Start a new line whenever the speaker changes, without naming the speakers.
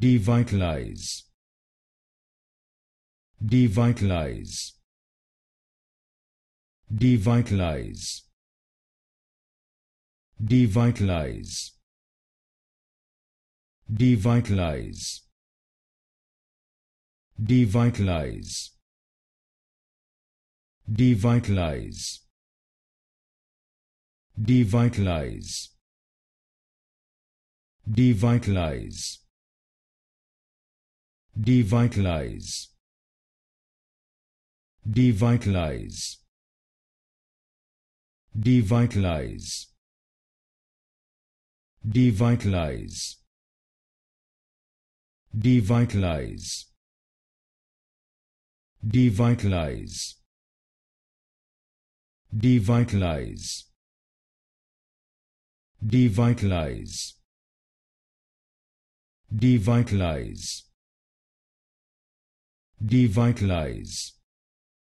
devitalize devitalize devitalize devitalize devitalize devitalize devitalize devitalize devitalize devitalize devitalize devitalize devitalize devitalize devitalize devitalize devitalize devitalize Devitalize